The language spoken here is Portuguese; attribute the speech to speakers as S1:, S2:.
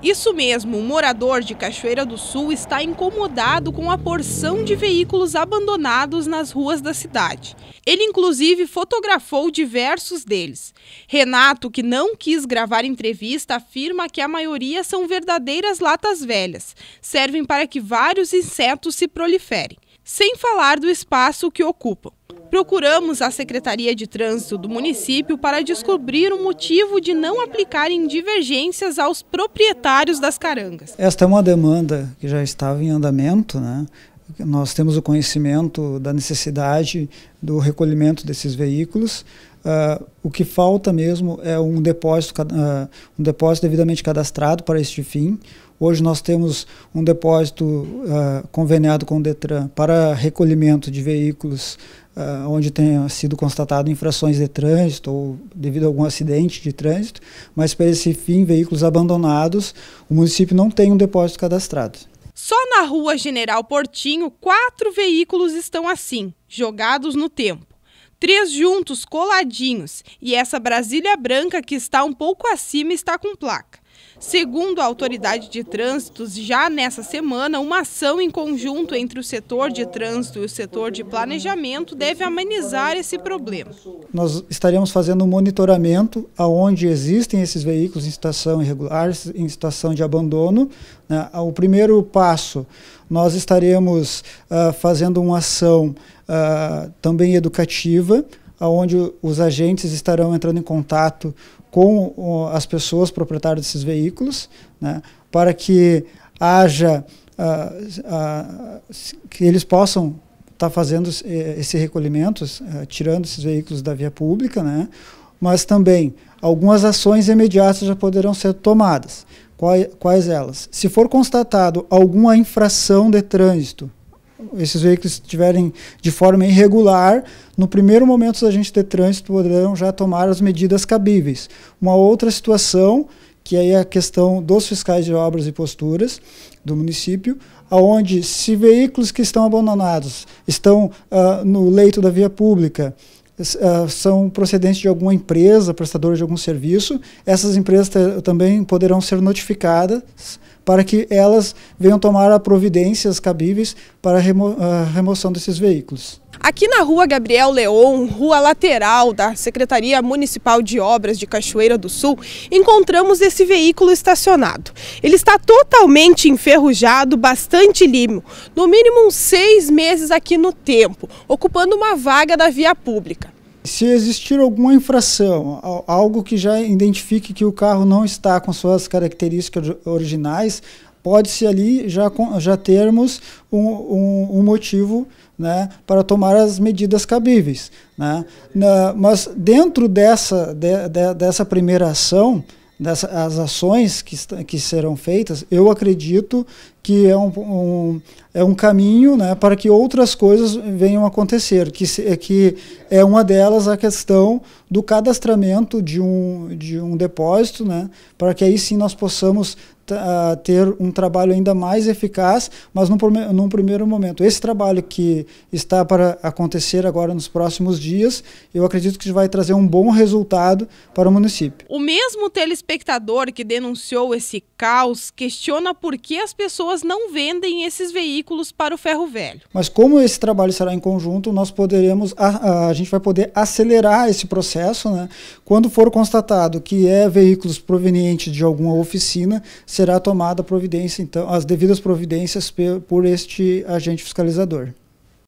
S1: Isso mesmo, um morador de Cachoeira do Sul está incomodado com a porção de veículos abandonados nas ruas da cidade. Ele, inclusive, fotografou diversos deles. Renato, que não quis gravar entrevista, afirma que a maioria são verdadeiras latas velhas servem para que vários insetos se proliferem sem falar do espaço que ocupam. Procuramos a Secretaria de Trânsito do município para descobrir o motivo de não aplicarem divergências aos proprietários das carangas.
S2: Esta é uma demanda que já estava em andamento, né? Nós temos o conhecimento da necessidade do recolhimento desses veículos. Uh, o que falta mesmo é um depósito, uh, um depósito devidamente cadastrado para este fim. Hoje nós temos um depósito uh, conveniado com o Detran para recolhimento de veículos Uh, onde tenha sido constatado infrações de trânsito ou devido a algum acidente de trânsito, mas para esse fim, veículos abandonados, o município não tem um depósito cadastrado.
S1: Só na rua General Portinho, quatro veículos estão assim, jogados no tempo. Três juntos, coladinhos, e essa Brasília branca que está um pouco acima está com placa. Segundo a autoridade de trânsitos, já nessa semana, uma ação em conjunto entre o setor de trânsito e o setor de planejamento deve amenizar esse problema.
S2: Nós estaremos fazendo um monitoramento aonde existem esses veículos em situação irregular, em situação de abandono. Né? Ah, o primeiro passo, nós estaremos uh, fazendo uma ação uh, também educativa, onde os agentes estarão entrando em contato com as pessoas proprietárias desses veículos, né, para que haja uh, uh, que eles possam estar tá fazendo eh, esse recolhimentos, uh, eh, tirando esses veículos da via pública, né, mas também algumas ações imediatas já poderão ser tomadas. Quais, quais elas? Se for constatado alguma infração de trânsito esses veículos estiverem de forma irregular, no primeiro momento da gente ter trânsito, poderão já tomar as medidas cabíveis. Uma outra situação, que aí é a questão dos fiscais de obras e posturas do município, aonde se veículos que estão abandonados estão uh, no leito da via pública, uh, são procedentes de alguma empresa, prestadora de algum serviço, essas empresas também poderão ser notificadas para que elas venham tomar as providências cabíveis para a remo remoção desses veículos.
S1: Aqui na rua Gabriel Leon, rua lateral da Secretaria Municipal de Obras de Cachoeira do Sul, encontramos esse veículo estacionado. Ele está totalmente enferrujado, bastante limo, no mínimo uns seis meses aqui no tempo, ocupando uma vaga da via pública se existir alguma
S2: infração, algo que já identifique que o carro não está com suas características originais, pode-se ali já, já termos um, um, um, motivo né, para tomar as medidas cabíveis. Né? Na, mas dentro dessa, de, de, dessa primeira ação, dessas as ações que, que serão feitas, eu acredito que é um, um, é um caminho né, para que outras coisas venham a acontecer, que, se, é que é uma delas a questão do cadastramento de um, de um depósito, né, para que aí sim nós possamos ah, ter um trabalho ainda mais eficaz, mas num, num, primeiro momento. Esse trabalho que está para acontecer agora nos próximos dias, eu acredito que vai trazer um bom resultado para o município.
S1: O mesmo telespectador que denunciou esse caos questiona por que as pessoas empresas não vendem esses veículos para o ferro velho.
S2: Mas como esse trabalho será em conjunto, nós poderemos a, a, a gente vai poder acelerar esse processo, né? Quando for constatado que é veículos provenientes de alguma oficina, será tomada providência, então as devidas providências por este agente fiscalizador.